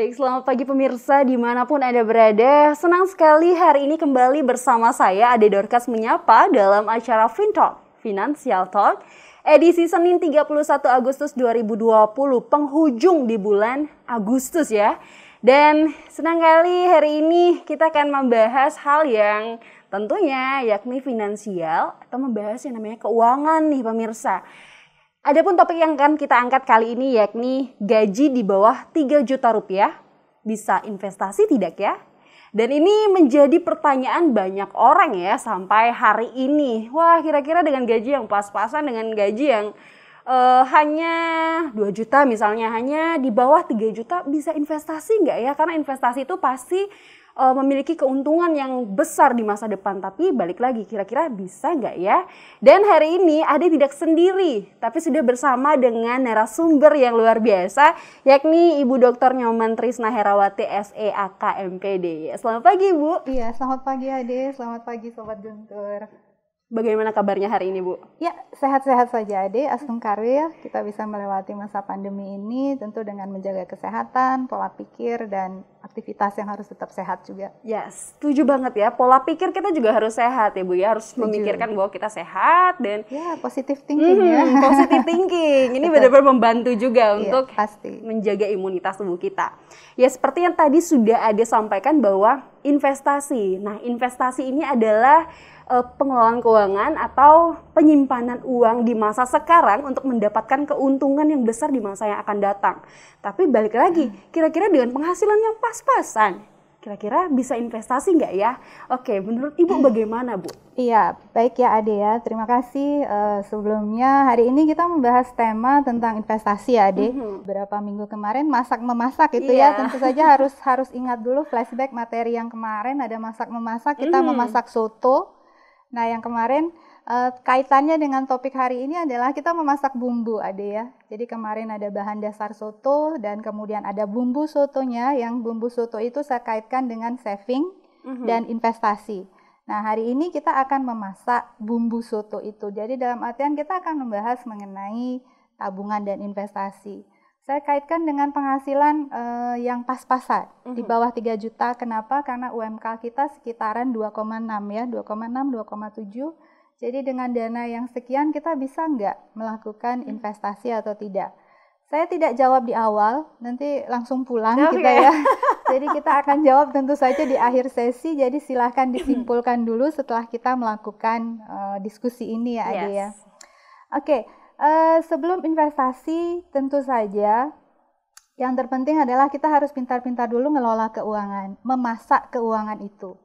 Baik, selamat pagi pemirsa dimanapun Anda berada. Senang sekali hari ini kembali bersama saya Ade Dorcas Menyapa dalam acara FinTalk, Financial Talk. Edisi Senin 31 Agustus 2020, penghujung di bulan Agustus ya. Dan senang kali hari ini kita akan membahas hal yang tentunya yakni finansial atau membahas yang namanya keuangan nih pemirsa. Adapun topik yang akan kita angkat kali ini yakni gaji di bawah 3 juta rupiah bisa investasi tidak ya? Dan ini menjadi pertanyaan banyak orang ya sampai hari ini. Wah kira-kira dengan gaji yang pas-pasan dengan gaji yang uh, hanya 2 juta misalnya hanya di bawah 3 juta bisa investasi nggak ya? Karena investasi itu pasti uh, memiliki keuntungan yang besar di masa depan. Tapi balik lagi, kira-kira bisa nggak ya? Dan hari ini Ade tidak sendiri, tapi sudah bersama dengan narasumber yang luar biasa, yakni Ibu Dr. Nyoman Trisna Herawati, SEAK MPD. Selamat pagi, Bu. Iya, selamat pagi Ade, selamat pagi Sobat Guntur. Bagaimana kabarnya hari ini, Bu? Ya, sehat-sehat saja, Ade. Astung karir, kita bisa melewati masa pandemi ini tentu dengan menjaga kesehatan, pola pikir, dan aktivitas yang harus tetap sehat juga. Ya, yes, setuju banget ya. Pola pikir kita juga harus sehat ya, Bu. Ya, harus setuju. memikirkan bahwa kita sehat dan... Ya, positive thinking hmm, ya. Positive thinking. Ini benar-benar membantu juga iya, untuk pasti. menjaga imunitas tubuh kita. Ya, seperti yang tadi sudah Ade sampaikan bahwa investasi. Nah, investasi ini adalah uh, pengelolaan keuangan atau penyimpanan uang di masa sekarang untuk mendapatkan keuntungan yang besar di masa yang akan datang. Tapi balik lagi, hmm. kira-kira dengan penghasilan yang pas-pasan kira-kira bisa investasi nggak ya? Oke, menurut Ibu bagaimana Bu? Iya, baik ya Ade ya. Terima kasih uh, sebelumnya hari ini kita membahas tema tentang investasi ya Ade. Mm-hmm. Berapa minggu kemarin masak memasak itu yeah. ya. Iya. Tentu saja harus harus ingat dulu flashback materi yang kemarin ada masak memasak, kita mm-hmm. memasak soto. Nah, yang kemarin Uh, kaitannya dengan topik hari ini adalah kita memasak bumbu, Ade ya. Jadi kemarin ada bahan dasar soto dan kemudian ada bumbu sotonya yang bumbu soto itu saya kaitkan dengan saving mm-hmm. dan investasi. Nah, hari ini kita akan memasak bumbu soto itu. Jadi dalam artian kita akan membahas mengenai tabungan dan investasi. Saya kaitkan dengan penghasilan uh, yang pas-pasan mm-hmm. di mhm. bawah 3 juta. Kenapa? Karena UMK kita sekitaran 2,6 ya, 2,6 2,7 jadi dengan dana yang sekian kita bisa nggak melakukan hmm. investasi atau tidak? Saya tidak jawab di awal, nanti langsung pulang okay. kita gitu ya. ya. Jadi kita akan jawab tentu saja di akhir sesi. Jadi silahkan hmm. disimpulkan dulu setelah kita melakukan uh, diskusi ini ya, ya. yes. ya. Oke, okay. uh, eh, sebelum investasi tentu saja yang terpenting adalah kita harus pintar-pintar dulu ngelola keuangan, memasak keuangan itu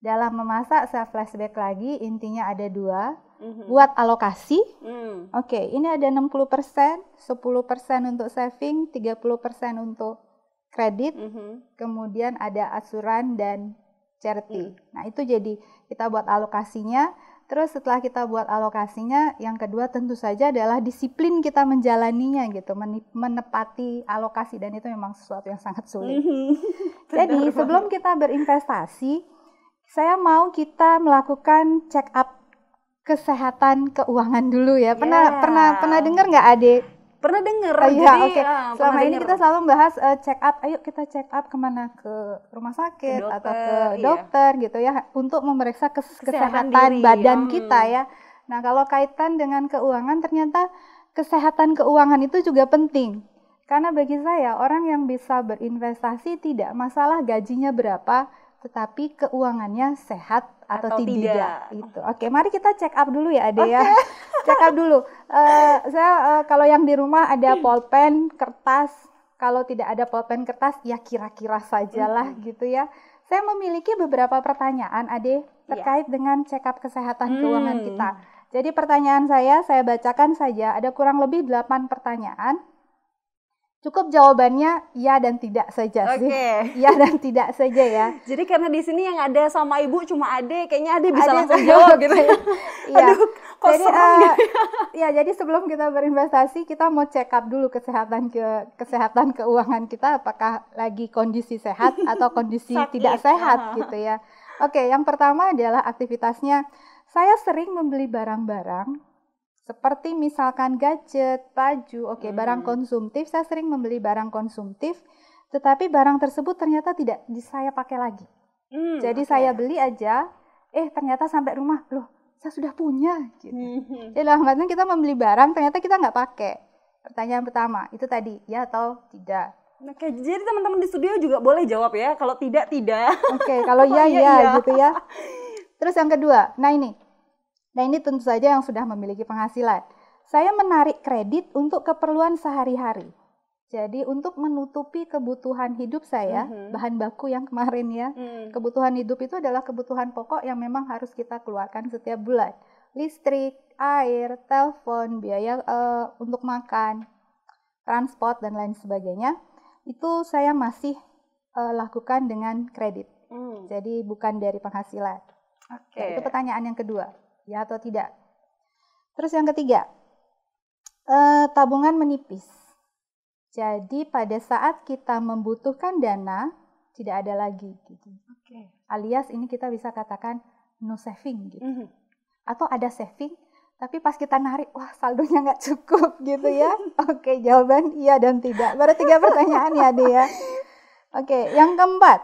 dalam memasak saya flashback lagi intinya ada dua mm-hmm. buat alokasi mm. oke okay, ini ada 60% 10% untuk saving 30% untuk kredit mm-hmm. kemudian ada asuran dan charity mm. nah itu jadi kita buat alokasinya terus setelah kita buat alokasinya yang kedua tentu saja adalah disiplin kita menjalaninya gitu menepati alokasi dan itu memang sesuatu yang sangat sulit mm-hmm. jadi sebelum kita berinvestasi saya mau kita melakukan check up kesehatan keuangan dulu ya. Pernah yeah. pernah pernah dengar nggak Ade? Pernah dengar. Oh, iya, oke. Okay. Ah, ya, Selama ini kita selalu bahas uh, eh, check up. Ayo kita check up kemana ke rumah sakit ke dokter, atau ke iya. dokter gitu ya untuk memeriksa kes kesehatan, kesehatan diri. badan hmm. kita ya. Nah kalau kaitan dengan keuangan ternyata kesehatan keuangan itu juga penting. Karena bagi saya orang yang bisa berinvestasi tidak masalah gajinya berapa, tetapi keuangannya sehat atau, atau tidak. tidak itu. Oke, mari kita check up dulu ya, Ade okay. ya. Check up dulu. Uh, saya uh, kalau yang di rumah ada hmm. pulpen, kertas. Kalau tidak ada pulpen kertas, ya kira-kira sajalah hmm. gitu ya. Saya memiliki beberapa pertanyaan, Ade, iya. terkait yeah. dengan check up kesehatan hmm. keuangan kita. Jadi pertanyaan saya saya bacakan saja. Ada kurang lebih 8 pertanyaan Cukup jawabannya ya dan tidak saja okay. sih. Iya Ya dan tidak saja ya. Jadi karena di sini yang ada sama ibu cuma ade, kayaknya ade bisa ade, langsung jawab gitu. Iya. jadi, uh, ya iya, jadi sebelum kita berinvestasi kita mau check up dulu kesehatan ke kesehatan keuangan kita apakah lagi kondisi sehat atau kondisi tidak sehat gitu ya. Oke, yang pertama adalah aktivitasnya saya sering membeli barang-barang seperti misalkan gadget, baju, oke, okay, hmm. barang konsumtif. Saya sering membeli barang konsumtif, tetapi barang tersebut ternyata tidak saya pakai lagi. Hmm, Jadi okay. saya beli aja, eh ternyata sampai rumah, loh, saya sudah punya. Gitu. Hmm. Jadi hmm. ya dalam kita membeli barang, ternyata kita nggak pakai. Pertanyaan pertama, itu tadi, ya atau tidak. Oke, nah, jadi teman-teman di studio juga boleh jawab ya. Kalau tidak, tidak. Oke, kalau oh, iya, iya, iya, iya, gitu ya. Terus yang kedua, nah ini Nah ini tentu saja yang sudah memiliki penghasilan. Saya menarik kredit untuk keperluan sehari-hari. Jadi untuk menutupi kebutuhan hidup saya, mm-hmm. bahan baku yang kemarin ya, mm. kebutuhan hidup itu adalah kebutuhan pokok yang memang harus kita keluarkan setiap bulan. Listrik, air, telepon, biaya uh, untuk makan, transport dan lain sebagainya, itu saya masih uh, lakukan dengan kredit. Mm. Jadi bukan dari penghasilan. Okay. Nah, itu pertanyaan yang kedua ya atau tidak. Terus yang ketiga, eh, tabungan menipis. Jadi pada saat kita membutuhkan dana tidak ada lagi gitu. Okay. Alias ini kita bisa katakan no saving gitu. Mm -hmm. Atau ada saving tapi pas kita narik wah saldonya nggak cukup gitu ya. Oke, okay, jawaban iya dan tidak. Baru tiga pertanyaan ya, Ade ya. Oke, okay, yang keempat.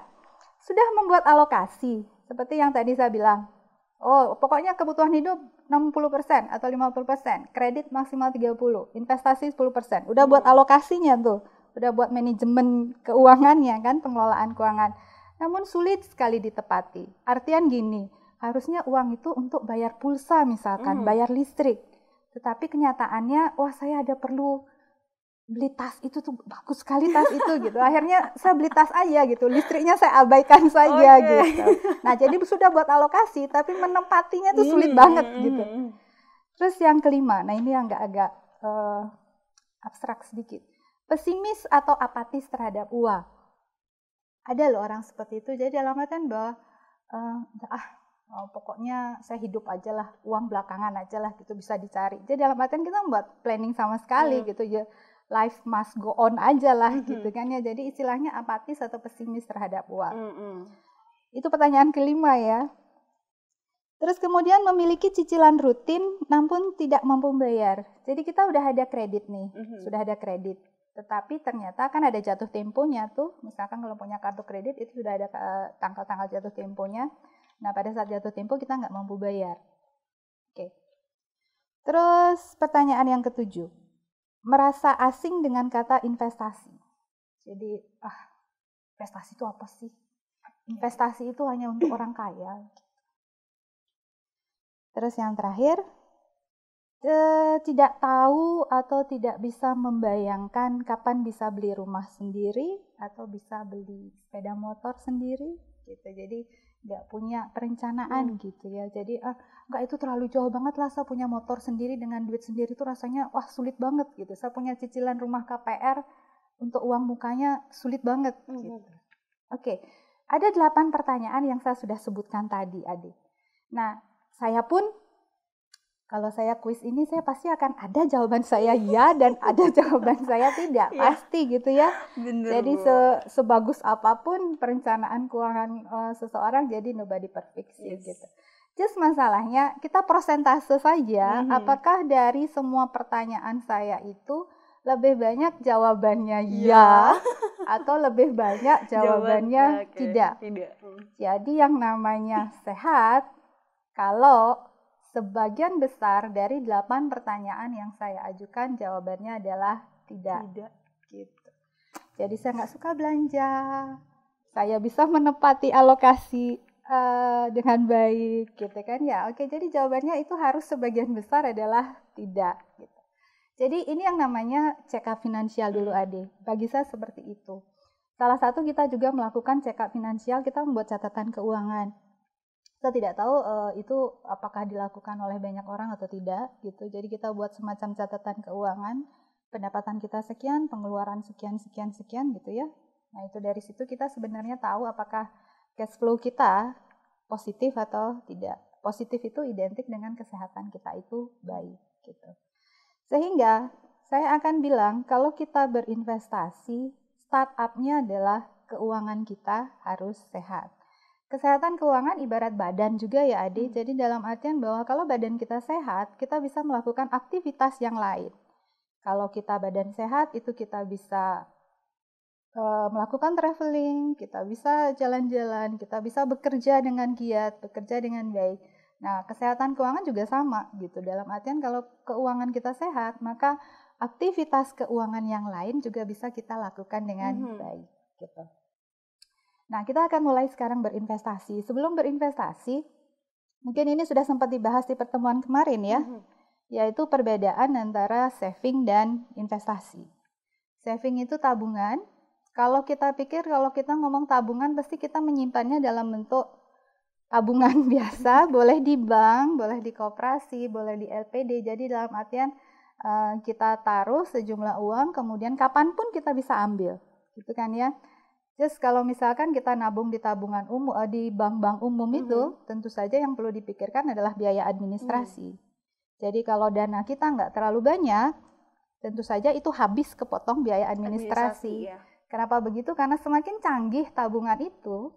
Sudah membuat alokasi seperti yang tadi saya bilang Oh, pokoknya kebutuhan hidup 60% atau 50%, kredit maksimal 30, investasi 10%. Udah buat alokasinya tuh, udah buat manajemen keuangannya kan, pengelolaan keuangan. Namun sulit sekali ditepati. Artian gini, harusnya uang itu untuk bayar pulsa misalkan, hmm. bayar listrik. Tetapi kenyataannya, wah saya ada perlu beli tas itu tuh bagus sekali tas itu gitu. Akhirnya saya beli tas aja gitu. Listriknya saya abaikan saja okay. gitu. Nah, jadi sudah buat alokasi tapi menempatinya tuh sulit hmm. banget hmm, gitu. Hmm. Terus yang kelima, nah ini yang agak-agak uh, eh, abstrak sedikit. Pesimis atau apatis terhadap uang. Ada loh orang seperti itu. Jadi artian bahwa uh, ah Oh, pokoknya saya hidup aja lah, uang belakangan aja lah gitu bisa dicari. Jadi dalam artian kita membuat planning sama sekali hmm. gitu ya life must go on aja lah mm -hmm. gitu kan ya. Jadi istilahnya apatis atau pesimis terhadap uang. Mm -hmm. Itu pertanyaan kelima ya. Terus kemudian memiliki cicilan rutin namun tidak mampu bayar. Jadi kita udah ada kredit nih, mm -hmm. sudah ada kredit. Tetapi ternyata kan ada jatuh temponya tuh, misalkan kalau punya kartu kredit itu sudah ada eh, tanggal-tanggal jatuh temponya. Nah pada saat jatuh tempo kita nggak mampu bayar. Oke. Okay. Terus pertanyaan yang ketujuh merasa asing dengan kata investasi. Jadi, ah, investasi itu apa sih? Investasi itu hanya untuk orang kaya. Terus yang terakhir, eh, tidak tahu atau tidak bisa membayangkan kapan bisa beli rumah sendiri atau bisa beli sepeda motor sendiri gitu. Jadi nggak punya perencanaan hmm. gitu ya jadi ah nggak itu terlalu jauh banget lah saya punya motor sendiri dengan duit sendiri itu rasanya wah sulit banget gitu saya punya cicilan rumah KPR untuk uang mukanya sulit banget hmm. gitu oke okay. ada delapan pertanyaan yang saya sudah sebutkan tadi adik nah saya pun kalau saya kuis ini saya pasti akan ada jawaban saya ya dan ada jawaban saya tidak ya. pasti gitu ya Bener, jadi se sebagus apapun perencanaan keuangan uh, seseorang jadi nobody perfect yes. gitu just masalahnya kita persentase saja mm -hmm. apakah dari semua pertanyaan saya itu lebih banyak jawabannya ya, ya atau lebih banyak jawabannya Jawab, iya, okay. tidak. tidak. Hmm. Jadi yang namanya sehat kalau Sebagian besar dari delapan pertanyaan yang saya ajukan jawabannya adalah tidak. Tidak. Gitu. Jadi saya nggak suka belanja. Saya bisa menepati alokasi uh, dengan baik gitu kan ya. Oke, jadi jawabannya itu harus sebagian besar adalah tidak gitu. Jadi ini yang namanya check finansial dulu Ade. Bagi saya seperti itu. Salah satu kita juga melakukan check up finansial, kita membuat catatan keuangan kita tidak tahu uh, itu apakah dilakukan oleh banyak orang atau tidak gitu. Jadi kita buat semacam catatan keuangan, pendapatan kita sekian, pengeluaran sekian sekian sekian gitu ya. Nah, itu dari situ kita sebenarnya tahu apakah cash flow kita positif atau tidak. Positif itu identik dengan kesehatan kita itu baik gitu. Sehingga saya akan bilang kalau kita berinvestasi, startupnya adalah keuangan kita harus sehat Kesehatan keuangan ibarat badan juga ya Ade. Hmm. Jadi dalam artian bahwa kalau badan kita sehat, kita bisa melakukan aktivitas yang lain. Kalau kita badan sehat, itu kita bisa e, melakukan traveling, kita bisa jalan-jalan, kita bisa bekerja dengan giat, bekerja dengan baik. Nah, kesehatan keuangan juga sama gitu. Dalam artian kalau keuangan kita sehat, maka aktivitas keuangan yang lain juga bisa kita lakukan dengan hmm. baik gitu. Nah, kita akan mulai sekarang berinvestasi. Sebelum berinvestasi, mungkin ini sudah sempat dibahas di pertemuan kemarin ya, mm -hmm. yaitu perbedaan antara saving dan investasi. Saving itu tabungan. Kalau kita pikir kalau kita ngomong tabungan pasti kita menyimpannya dalam bentuk tabungan biasa, mhm. boleh di bank, boleh di koperasi, boleh di LPD. Jadi dalam artian eh, kita taruh sejumlah uang kemudian kapanpun kita bisa ambil. Gitu kan ya. Just kalau misalkan kita nabung di tabungan umum eh, di bank-bank umum mm -hmm. itu, tentu saja yang perlu dipikirkan adalah biaya administrasi. Mm -hmm. Jadi kalau dana kita nggak terlalu banyak, tentu saja itu habis kepotong biaya administrasi. administrasi ya. Kenapa begitu? Karena semakin canggih tabungan itu,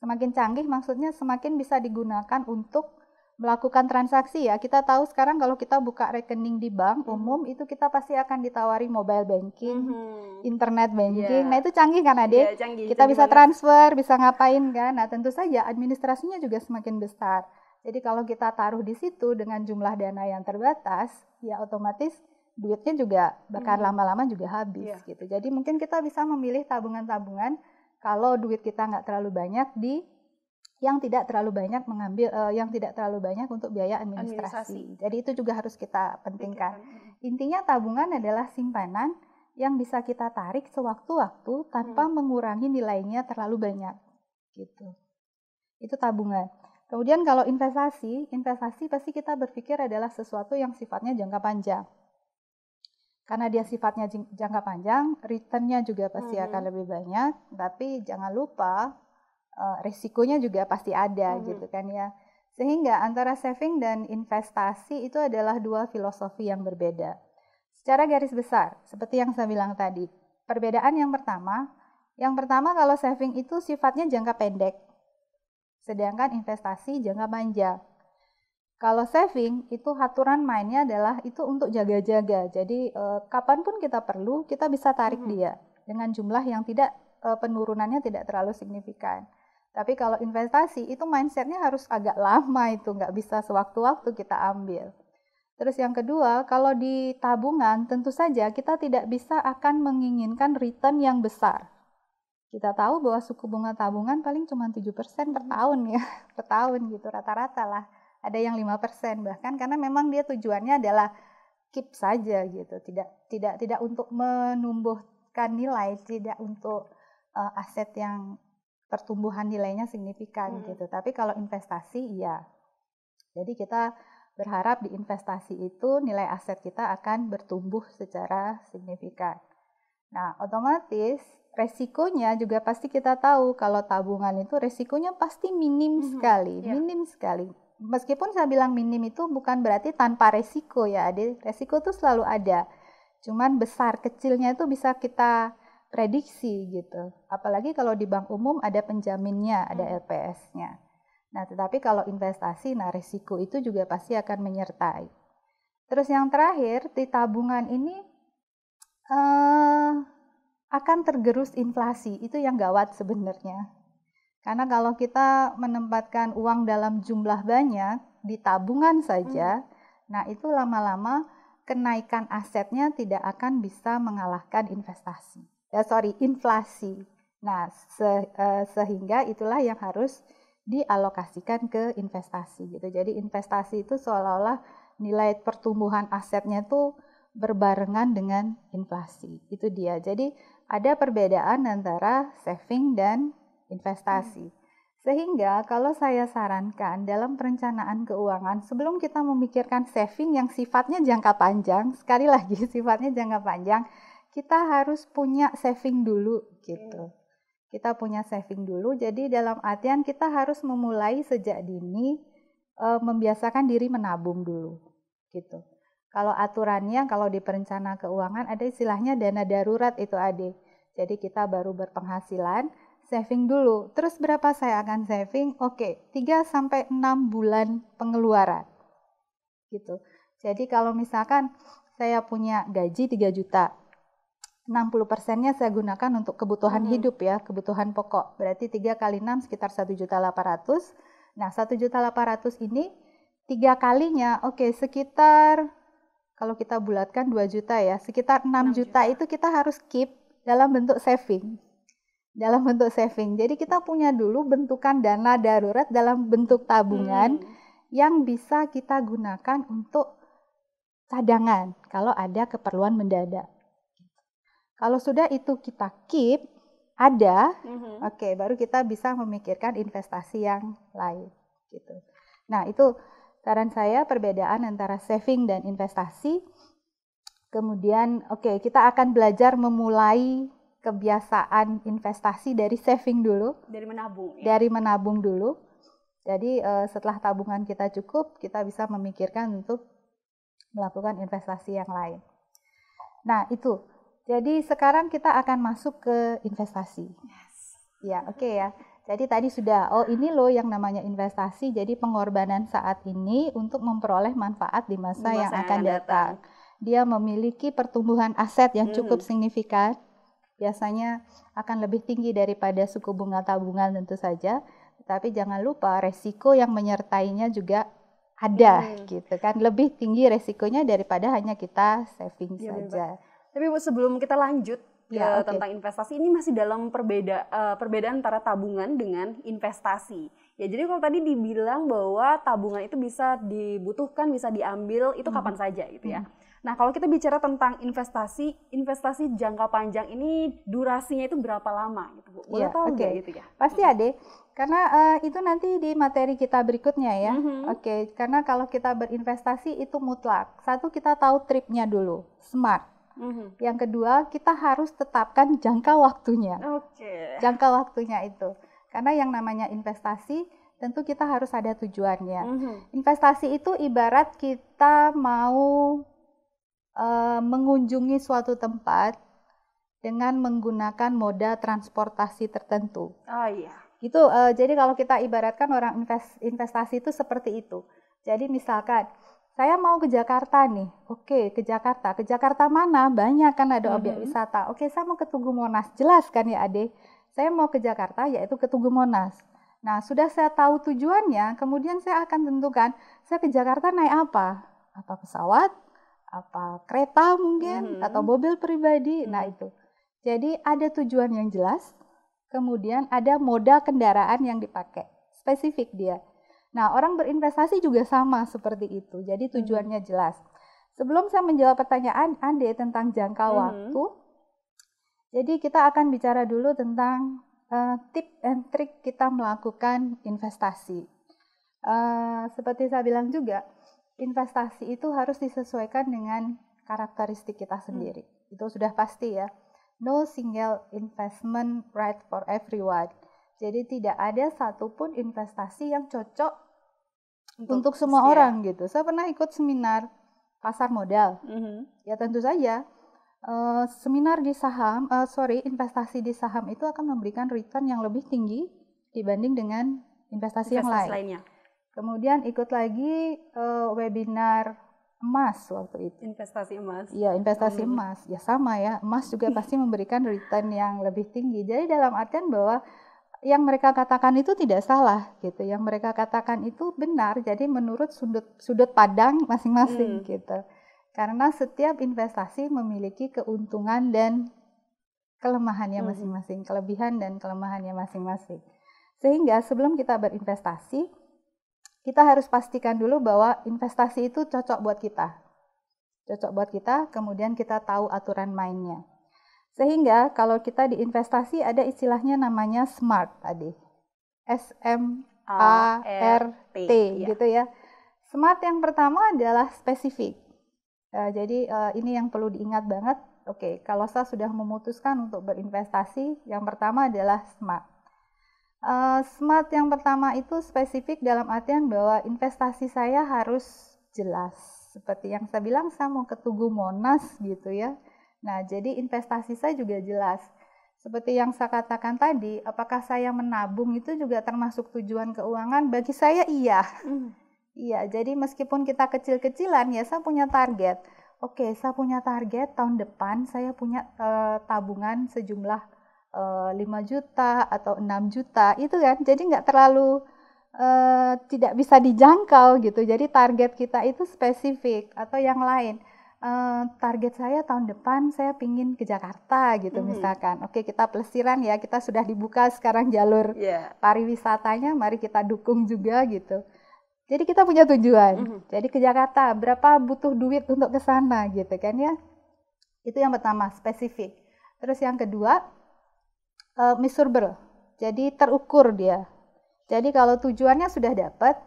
semakin canggih maksudnya semakin bisa digunakan untuk melakukan transaksi ya. Kita tahu sekarang kalau kita buka rekening di bank hmm. umum itu kita pasti akan ditawari mobile banking, hmm internet banking. Yeah. Nah itu canggih kan Ade? Yeah, canggih. Kita canggih bisa banget. transfer, bisa ngapain kan? Nah tentu saja administrasinya juga semakin besar. Jadi kalau kita taruh di situ dengan jumlah dana yang terbatas, ya otomatis duitnya juga bakal mm lama-lama juga habis yeah. gitu. Jadi mungkin kita bisa memilih tabungan-tabungan kalau duit kita nggak terlalu banyak di yang tidak terlalu banyak mengambil uh, yang tidak terlalu banyak untuk biaya administrasi. administrasi. Jadi itu juga harus kita pentingkan. Pikirkan. Hmm. Intinya tabungan adalah simpanan yang bisa kita tarik sewaktu-waktu tanpa hmm. mengurangi nilainya terlalu banyak. Gitu. Itu tabungan. Kemudian kalau investasi, investasi pasti kita berpikir adalah sesuatu yang sifatnya jangka panjang. Karena dia sifatnya jangka panjang, return-nya juga pasti hmm. akan lebih banyak. Tapi jangan lupa Eh, resikonya juga pasti ada hmm. gitu kan ya. Sehingga antara saving dan investasi itu adalah dua filosofi yang berbeda. Secara garis besar, seperti yang saya bilang tadi, perbedaan yang pertama, yang pertama kalau saving itu sifatnya jangka pendek, sedangkan investasi jangka panjang. Kalau saving itu aturan mainnya adalah itu untuk jaga-jaga. Jadi eh, kapanpun kita perlu, kita bisa tarik hmm. dia dengan jumlah yang tidak eh, penurunannya tidak terlalu signifikan. Tapi kalau investasi itu mindsetnya harus agak lama itu, nggak bisa sewaktu-waktu kita ambil. Terus yang kedua, kalau di tabungan tentu saja kita tidak bisa akan menginginkan return yang besar. Kita tahu bahwa suku bunga tabungan paling cuma 7% per hmm. tahun ya, per tahun gitu rata-rata lah. Ada yang 5% bahkan karena memang dia tujuannya adalah keep saja gitu, tidak tidak tidak untuk menumbuhkan nilai, tidak untuk uh, aset yang pertumbuhan nilainya signifikan hmm. gitu. Tapi kalau investasi iya. Jadi kita berharap di investasi itu nilai aset kita akan bertumbuh secara signifikan. Nah, otomatis resikonya juga pasti kita tahu kalau tabungan itu resikonya pasti minim -hmm. hmm. sekali, yeah. minim sekali. Meskipun saya bilang minim itu bukan berarti tanpa resiko ya, Ade. Resiko itu selalu ada. Cuman besar kecilnya itu bisa kita prediksi gitu. Apalagi kalau di bank umum ada penjaminnya, ada hmm. LPS-nya. Nah, tetapi kalau investasi, nah risiko itu juga pasti akan menyertai. Terus yang terakhir, di tabungan ini eh, akan tergerus inflasi. Itu yang gawat sebenarnya. Karena kalau kita menempatkan uang dalam jumlah banyak di tabungan saja, hmm. nah itu lama-lama kenaikan asetnya tidak akan bisa mengalahkan investasi ya sorry inflasi. Nah se, uh, sehingga itulah yang harus dialokasikan ke investasi gitu. Jadi investasi itu seolah-olah nilai pertumbuhan asetnya itu berbarengan dengan inflasi. Itu dia. Jadi ada perbedaan antara saving dan investasi. Hmm. Sehingga kalau saya sarankan dalam perencanaan keuangan sebelum kita memikirkan saving yang sifatnya jangka panjang, sekali lagi sifatnya jangka panjang, kita harus punya saving dulu gitu. Hmm. Kita punya saving dulu. Jadi dalam artian kita harus memulai sejak dini e, membiasakan diri menabung dulu gitu. Kalau aturannya kalau di perencana keuangan ada istilahnya dana darurat itu ada. Jadi kita baru berpenghasilan, saving dulu. Terus berapa saya akan saving? Oke, 3 sampai 6 bulan pengeluaran. Gitu. Jadi kalau misalkan saya punya gaji 3 juta, 60 persennya saya gunakan untuk kebutuhan hmm. hidup ya, kebutuhan pokok. Berarti 3 kali 6 sekitar 1 juta 800. Nah, 1 juta 800 ini tiga kalinya oke okay, sekitar kalau kita bulatkan 2 juta ya, sekitar 6, 6 juta, juta itu kita harus keep dalam bentuk saving. Dalam bentuk saving. Jadi kita punya dulu bentukan dana darurat dalam bentuk tabungan hmm. yang bisa kita gunakan untuk cadangan kalau ada keperluan mendadak. Kalau sudah itu kita keep ada, mm-hmm. oke, okay, baru kita bisa memikirkan investasi yang lain gitu. Nah, itu saran saya perbedaan antara saving dan investasi. Kemudian, oke, okay, kita akan belajar memulai kebiasaan investasi dari saving dulu, dari menabung. Ya? Dari menabung dulu. Jadi, eh, setelah tabungan kita cukup, kita bisa memikirkan untuk melakukan investasi yang lain. Nah, itu jadi sekarang kita akan masuk ke investasi. Yes. Ya, oke okay ya. Jadi tadi sudah, oh ini loh yang namanya investasi, jadi pengorbanan saat ini untuk memperoleh manfaat di masa, di masa yang, yang akan datang. datang. Dia memiliki pertumbuhan aset yang hmm. cukup hmm. signifikan, biasanya akan lebih tinggi daripada suku bunga tabungan tentu saja. Tetapi jangan lupa resiko yang menyertainya juga ada hmm. gitu kan, lebih tinggi resikonya daripada hanya kita saving ya, saja. Tapi sebelum kita lanjut ya, okay. tentang investasi ini masih dalam perbeda uh, perbedaan antara tabungan dengan investasi. Ya jadi kalau tadi dibilang bahwa tabungan itu bisa dibutuhkan, bisa diambil itu hmm. kapan saja gitu ya. Hmm. Nah, kalau kita bicara tentang investasi, investasi jangka panjang ini durasinya itu berapa lama gitu, Bu? Boleh ya, tahu okay. gitu ya? Pasti hmm. ada. Karena uh, itu nanti di materi kita berikutnya ya. Mm-hmm. Oke, okay. karena kalau kita berinvestasi itu mutlak. Satu kita tahu tripnya dulu, smart Mm-hmm. Yang kedua, kita harus tetapkan jangka waktunya. Okay. Jangka waktunya itu. Karena yang namanya investasi, tentu kita harus ada tujuannya. Mm-hmm. Investasi itu ibarat kita mau e, mengunjungi suatu tempat dengan menggunakan moda transportasi tertentu. Oh iya. Gitu. E, jadi kalau kita ibaratkan orang invest, investasi itu seperti itu. Jadi misalkan saya mau ke Jakarta nih. Oke, ke Jakarta. Ke Jakarta mana? Banyak kan ada objek mm -hmm. wisata. Oke, saya mau ke Tugu Monas. Jelas kan ya, Ade? Saya mau ke Jakarta yaitu ke Tugu Monas. Nah, sudah saya tahu tujuannya, kemudian saya akan tentukan saya ke Jakarta naik apa? Apa pesawat? Apa kereta mungkin mm -hmm. atau mobil pribadi? Mm -hmm. Nah, itu. Jadi ada tujuan yang jelas, kemudian ada moda kendaraan yang dipakai. Spesifik dia. Nah, orang berinvestasi juga sama seperti itu. Jadi hmm. tujuannya jelas. Sebelum saya menjawab pertanyaan Ande tentang jangka hmm. waktu, jadi kita akan bicara dulu tentang uh, tip and trick kita melakukan investasi. Uh, seperti saya bilang juga, investasi itu harus disesuaikan dengan karakteristik kita hmm. sendiri. Hmm. Itu sudah pasti ya. No single investment right for everyone. Jadi tidak ada satupun investasi yang cocok untuk, untuk semua orang gitu. Saya pernah ikut seminar pasar modal. Mm -hmm. Ya tentu saja uh, seminar di saham, uh, sorry investasi di saham itu akan memberikan return yang lebih tinggi dibanding dengan investasi, investasi yang lain. Lainnya. Kemudian ikut lagi uh, webinar emas waktu itu. Investasi emas. Iya, investasi mm-hmm. emas. Ya sama ya, emas juga pasti memberikan return yang lebih tinggi. Jadi dalam artian bahwa yang mereka katakan itu tidak salah gitu. Yang mereka katakan itu benar. Jadi menurut sudut sudut pandang masing-masing hmm. gitu. Karena setiap investasi memiliki keuntungan dan kelemahannya hmm. masing-masing, hmm. kelebihan dan kelemahannya masing-masing. Sehingga sebelum kita berinvestasi, kita harus pastikan dulu bahwa investasi itu cocok buat kita. Cocok buat kita, kemudian kita tahu aturan mainnya. Sehingga kalau kita di investasi ada istilahnya namanya SMART tadi. S M A R T iya. gitu ya. SMART yang pertama adalah spesifik. Uh, jadi eh, ini yang perlu diingat banget. Oke, okay, kalau saya sudah memutuskan untuk berinvestasi, yang pertama adalah smart. Uh, smart yang pertama itu spesifik dalam artian bahwa investasi saya harus jelas. Seperti yang saya bilang, saya mau ke Tugu Monas gitu ya. Nah, jadi investasi saya juga jelas. Seperti yang saya katakan tadi, apakah saya menabung itu juga termasuk tujuan keuangan? Bagi saya iya. Hmm. Iya, jadi meskipun kita kecil-kecilan ya saya punya target. Oke, saya punya target tahun depan saya punya e, tabungan sejumlah e, eh, 5 juta atau 6 juta itu kan. Jadi nggak terlalu e, tidak bisa dijangkau gitu. Jadi target kita itu spesifik atau yang lain. Eh, target saya tahun depan saya pingin ke Jakarta gitu mm-hmm. misalkan. Oke kita pelesiran ya kita sudah dibuka sekarang jalur yeah. pariwisatanya, mari kita dukung juga gitu. Jadi kita punya tujuan. Mm-hmm. Jadi ke Jakarta berapa butuh duit untuk ke sana gitu kan ya? Itu yang pertama spesifik. Terus yang kedua uh, eh, misurable. Jadi terukur dia. Jadi kalau tujuannya sudah dapat,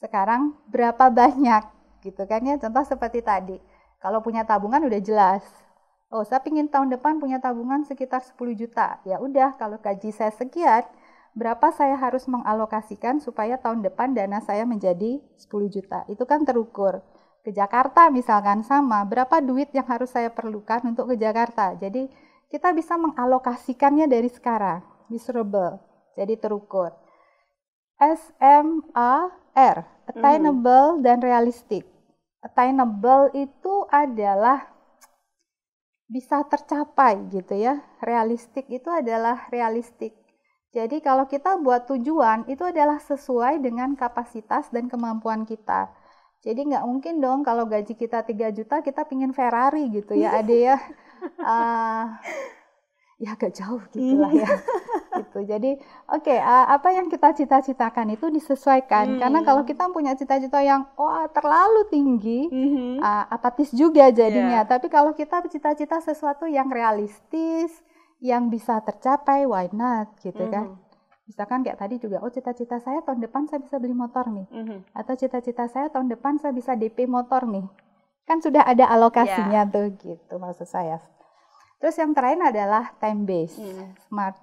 sekarang berapa banyak gitu kan ya? Contoh seperti tadi kalau punya tabungan udah jelas. Oh, saya pingin tahun depan punya tabungan sekitar 10 juta. Ya udah, kalau gaji saya sekian, berapa saya harus mengalokasikan supaya tahun depan dana saya menjadi 10 juta. Itu kan terukur. Ke Jakarta misalkan sama, berapa duit yang harus saya perlukan untuk ke Jakarta. Jadi kita bisa mengalokasikannya dari sekarang, Miserable. Jadi terukur. S R. Mm-hmm. attainable R, -hmm. dan realistik attainable itu adalah bisa tercapai gitu ya. Realistik itu adalah realistik. Jadi kalau kita buat tujuan itu adalah sesuai dengan kapasitas dan kemampuan kita. Jadi nggak mungkin dong kalau gaji kita 3 juta kita pingin Ferrari gitu ya, Ade ya. Uh, ya agak jauh gitu lah ya. gitu. Jadi oke okay, uh, eh, apa yang kita cita-citakan itu disesuaikan hmm. karena kalau kita punya cita-cita yang oh terlalu tinggi hmm. uh, apatis juga jadinya. Yeah. Tapi kalau kita cita-cita sesuatu yang realistis yang bisa tercapai why not gitu hmm. kan. Mm-hmm. Misalkan kayak tadi juga, oh cita-cita saya tahun depan saya bisa beli motor nih, mm -hmm. atau cita-cita saya tahun depan saya bisa DP motor nih, kan sudah ada alokasinya yeah. tuh gitu maksud saya. Terus yang terakhir adalah time base, mm. smart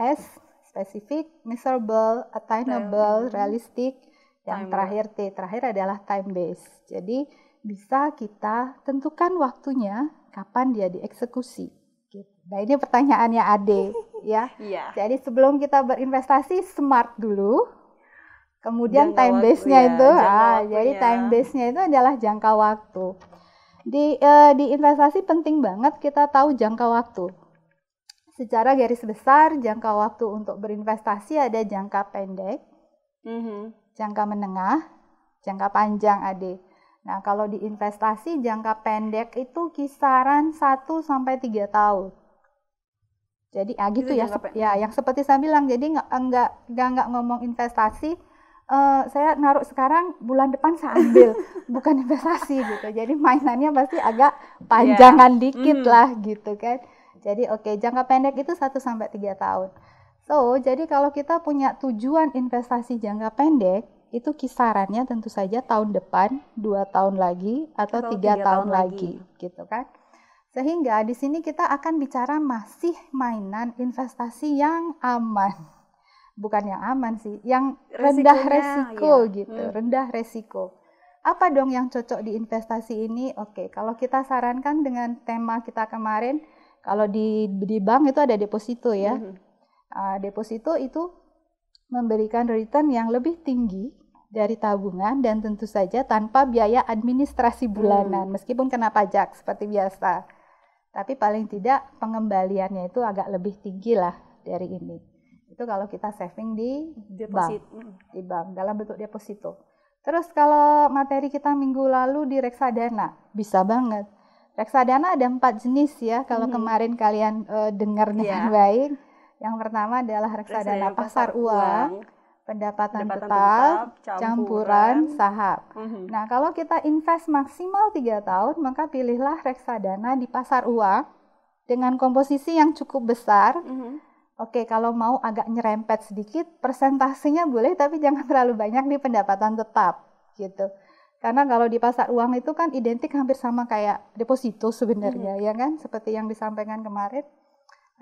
S spesifik, measurable, attainable, realistic. Yang terakhir T, terakhir adalah time base. Jadi bisa kita tentukan waktunya kapan dia dieksekusi. Gitu. Nah ini pertanyaannya Ade ya. Iya. Jadi sebelum kita berinvestasi smart dulu, kemudian jangka time base-nya ya, itu, ah, jadi ya. time base-nya itu adalah jangka waktu. Di uh, di investasi penting banget kita tahu jangka waktu secara garis besar jangka waktu untuk berinvestasi ada jangka pendek, mm-hmm. jangka menengah, jangka panjang ada. Nah, kalau di investasi jangka pendek itu kisaran 1 sampai tiga tahun. Jadi ah, gitu ya, sep- ya yang seperti saya bilang. Jadi nggak nggak nggak ngomong investasi, uh, saya naruh sekarang bulan depan saya ambil bukan investasi gitu jadi mainannya pasti agak ya. panjangan yeah. dikit mm. lah gitu kan jadi oke, okay, jangka pendek itu 1 sampai 3 tahun. So, jadi kalau kita punya tujuan investasi jangka pendek, itu kisarannya tentu saja tahun depan, 2 tahun lagi, atau, 3 tahun, tahun lagi. lagi, gitu kan? Sehingga di sini kita akan bicara masih mainan investasi yang aman, bukan yang aman sih, yang rendah resiko ya. gitu, hmm. rendah resiko. Apa dong yang cocok di investasi ini? Oke, kalau kita sarankan dengan tema kita kemarin kalau di di bank itu ada deposito ya. Mm -hmm. uh, deposito itu memberikan return yang lebih tinggi dari tabungan dan tentu saja tanpa biaya administrasi bulanan hmm. meskipun kena pajak seperti biasa. Tapi paling tidak pengembaliannya itu agak lebih tinggi lah dari ini. Itu kalau kita saving di deposit bank, mm. di bank dalam bentuk deposito. Terus kalau materi kita minggu lalu di reksadana bisa banget Reksadana ada empat jenis ya. Kalau hmm. kemarin kalian uh, eh, dengar dengan iya. yeah. baik, yang pertama adalah reksadana, reksadana pasar, pasar uang, uang pendapatan, pendapatan tetap, tetap campuran, campuran saham. Mm-hmm. Nah, kalau kita invest maksimal tiga tahun, maka pilihlah reksadana di pasar uang dengan komposisi yang cukup besar. Mm-hmm. Oke, kalau mau agak nyerempet sedikit, persentasenya boleh tapi jangan terlalu banyak di pendapatan tetap gitu. Karena kalau di pasar uang itu kan identik hampir sama kayak deposito sebenarnya, hmm. ya kan? Seperti yang disampaikan kemarin,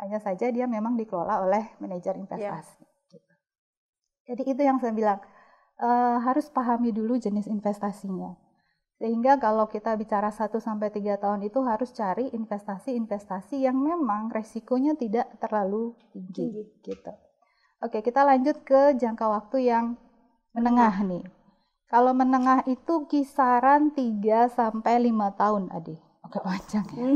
hanya saja dia memang dikelola oleh manajer iya. investasi. Yeah. Gitu. Jadi itu yang saya bilang e, harus pahami dulu jenis investasinya. Sehingga kalau kita bicara 1 sampai 3 tahun itu harus cari investasi-investasi yang memang resikonya tidak terlalu tinggi, tinggi. gitu. Oke, kita lanjut ke jangka waktu yang menengah nih. Kalau menengah itu kisaran 3 sampai 5 tahun, Adik. Oke panjang ya.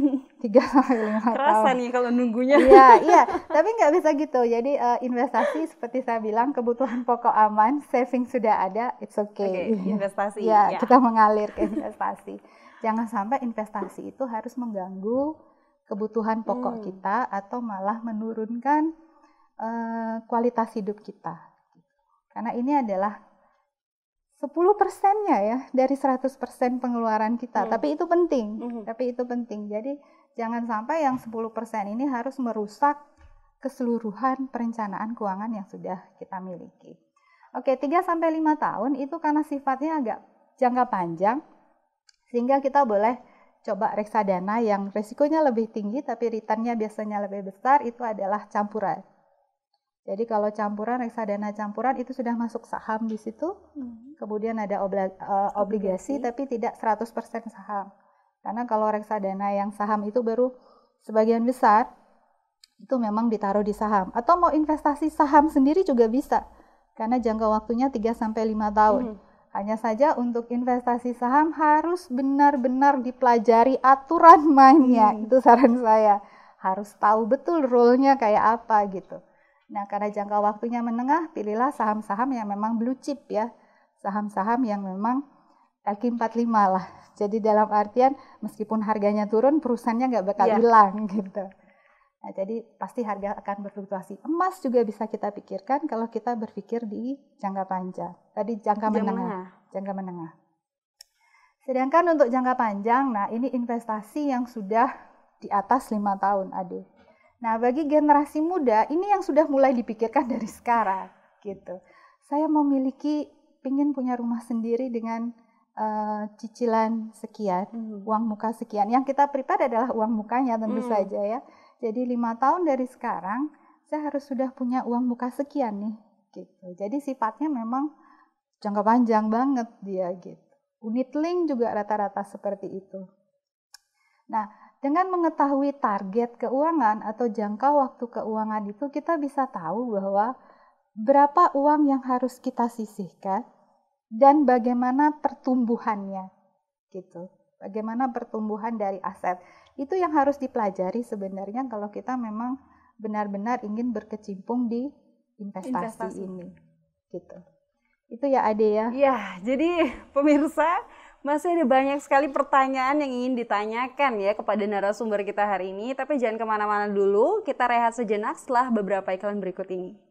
3 sampai 5 tahun. Kerasa nih kalau nunggunya. Iya, iya. Tapi nggak bisa gitu. Jadi uh, investasi seperti saya bilang kebutuhan pokok aman, saving sudah ada, it's okay. okay iya. investasi. Iya, ya. kita mengalir ke investasi. Jangan sampai investasi itu harus mengganggu kebutuhan pokok hmm. kita atau malah menurunkan uh, kualitas hidup kita. Karena ini adalah 10 persennya ya dari 100 persen pengeluaran kita. Hmm. Tapi itu penting. Hmm. Tapi itu penting. Jadi jangan sampai yang 10 persen ini harus merusak keseluruhan perencanaan keuangan yang sudah kita miliki. Oke, 3 sampai 5 tahun itu karena sifatnya agak jangka panjang sehingga kita boleh coba reksadana yang resikonya lebih tinggi tapi returnnya biasanya lebih besar itu adalah campuran jadi kalau campuran reksadana campuran itu sudah masuk saham di situ. Hmm. Kemudian ada obla, uh, obligasi, obligasi tapi tidak 100% saham. Karena kalau reksadana yang saham itu baru sebagian besar itu memang ditaruh di saham atau mau investasi saham sendiri juga bisa. Karena jangka waktunya 3 sampai 5 tahun. Hmm. Hanya saja untuk investasi saham harus benar-benar dipelajari aturan mainnya. Hmm. Itu saran saya. Harus tahu betul rule-nya kayak apa gitu Nah, karena jangka waktunya menengah, pilihlah saham-saham yang memang blue chip ya. Saham-saham yang memang kaki 45 lah. Jadi dalam artian meskipun harganya turun, perusahaannya nggak bakal yeah. hilang gitu. Nah, jadi pasti harga akan berfluktuasi. Emas juga bisa kita pikirkan kalau kita berpikir di jangka panjang. Tadi jangka menengah, menengah, jangka menengah. Sedangkan untuk jangka panjang, nah ini investasi yang sudah di atas lima tahun, Ade. Nah, bagi generasi muda ini yang sudah mulai dipikirkan dari sekarang gitu. Saya memiliki ingin punya rumah sendiri dengan uh, cicilan sekian, hmm. uang muka sekian. Yang kita prepare adalah uang mukanya tentu hmm. saja ya. Jadi lima tahun dari sekarang saya harus sudah punya uang muka sekian nih gitu. Jadi sifatnya memang jangka panjang banget dia gitu. Unit link juga rata-rata seperti itu. Nah, dengan mengetahui target keuangan atau jangka waktu keuangan itu, kita bisa tahu bahwa berapa uang yang harus kita sisihkan dan bagaimana pertumbuhannya, gitu. Bagaimana pertumbuhan dari aset itu yang harus dipelajari sebenarnya kalau kita memang benar-benar ingin berkecimpung di investasi, investasi. ini, gitu. Itu ya Ade ya. Iya, jadi pemirsa masih ada banyak sekali pertanyaan yang ingin ditanyakan ya kepada narasumber kita hari ini, tapi jangan kemana-mana dulu, kita rehat sejenak setelah beberapa iklan berikut ini.